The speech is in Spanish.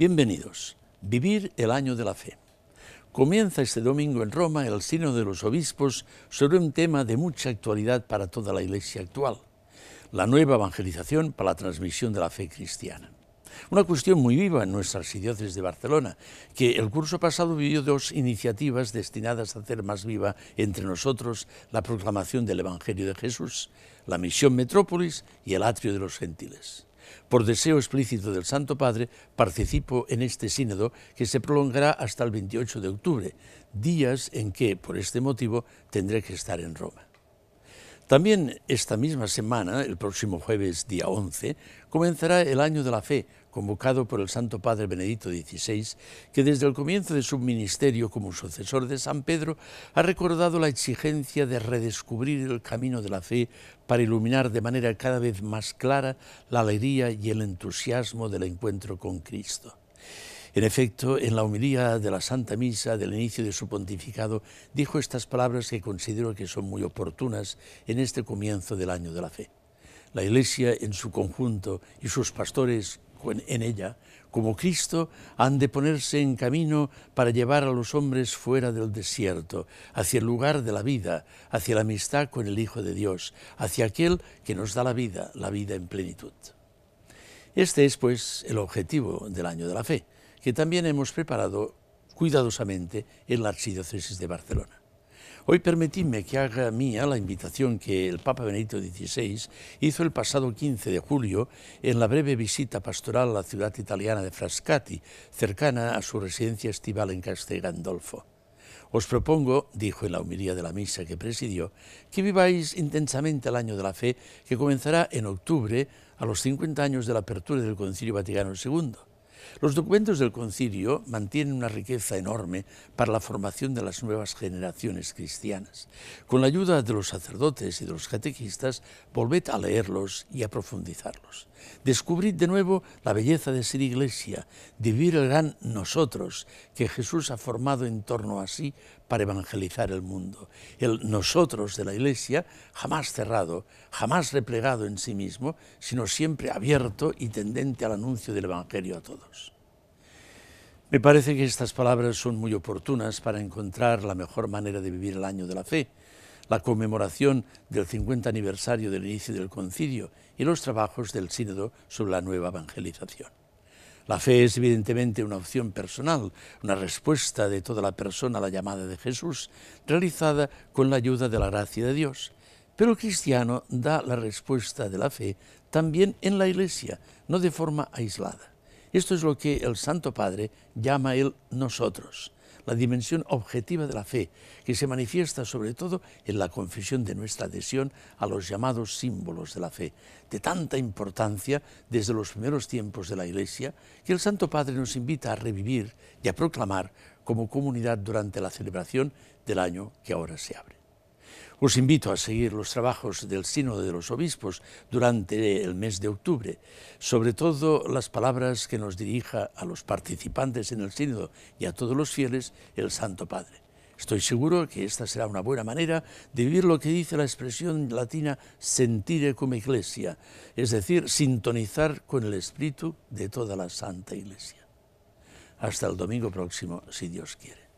Bienvenidos. Vivir el año de la fe. Comienza este domingo en Roma el Sino de los Obispos sobre un tema de mucha actualidad para toda la Iglesia actual, la nueva evangelización para la transmisión de la fe cristiana. Una cuestión muy viva en nuestras archidiócesis de Barcelona, que el curso pasado vivió dos iniciativas destinadas a hacer más viva entre nosotros la proclamación del Evangelio de Jesús, la misión Metrópolis y el atrio de los gentiles. por deseo explícito del Santo Padre, participo en este sínodo que se prolongará hasta el 28 de octubre, días en que, por este motivo, tendré que estar en Roma. También esta misma semana, el próximo jueves día 11, comenzará el Año de la Fe, convocado por el Santo Padre Benedicto XVI, que desde el comienzo de su ministerio como sucesor de San Pedro ha recordado la exigencia de redescubrir el camino de la fe para iluminar de manera cada vez más clara la alegría y el entusiasmo del encuentro con Cristo. En efecto, en la homilía de la Santa Misa del inicio de su pontificado, dijo estas palabras que considero que son muy oportunas en este comienzo del año de la fe. La Iglesia en su conjunto y sus pastores en ella, como Cristo, han de ponerse en camino para llevar a los hombres fuera del desierto, hacia el lugar de la vida, hacia la amistad con el Hijo de Dios, hacia aquel que nos da la vida, la vida en plenitud. Este es, pues, el objetivo del año de la fe, que también hemos preparado cuidadosamente en la Archidiócesis de Barcelona. Hoy permitidme que haga mía la invitación que el Papa Benedicto XVI hizo el pasado 15 de julio en la breve visita pastoral a la ciudad italiana de Frascati, cercana a su residencia estival en Castel Gandolfo. Os propongo, dijo en la humilía de la misa que presidió, que viváis intensamente el año de la fe que comenzará en octubre a los 50 años de la apertura del Concilio Vaticano II los documentos del concilio mantienen una riqueza enorme para la formación de las nuevas generaciones cristianas. Con la ayuda de los sacerdotes y de los catequistas, volved a leerlos y a profundizarlos. Descubrid de nuevo la belleza de ser iglesia, de vivir el gran nosotros que Jesús ha formado en torno a sí para evangelizar el mundo. El nosotros de la iglesia, jamás cerrado, jamás replegado en sí mismo, sino siempre abierto y tendente al anuncio del Evangelio a todos. Me parece que estas palabras son muy oportunas para encontrar la mejor manera de vivir el año de la fe, la conmemoración del 50 aniversario del inicio del concilio y los trabajos del sínodo sobre la nueva evangelización. La fe es evidentemente una opción personal, una respuesta de toda la persona a la llamada de Jesús, realizada con la ayuda de la gracia de Dios. Pero el cristiano da la respuesta de la fe también en la iglesia, no de forma aislada. Esto es lo que el Santo Padre llama el nosotros, la dimensión objetiva de la fe, que se manifiesta sobre todo en la confesión de nuestra adhesión a los llamados símbolos de la fe, de tanta importancia desde los primeros tiempos de la Iglesia, que el Santo Padre nos invita a revivir y a proclamar como comunidad durante la celebración del año que ahora se abre. Os invito a seguir los trabajos del Sínodo de los Obispos durante el mes de octubre, sobre todo las palabras que nos dirija a los participantes en el Sínodo y a todos los fieles el Santo Padre. Estoy seguro que esta será una buena manera de vivir lo que dice la expresión latina sentire como iglesia, es decir, sintonizar con el espíritu de toda la Santa Iglesia. Hasta el domingo próximo, si Dios quiere.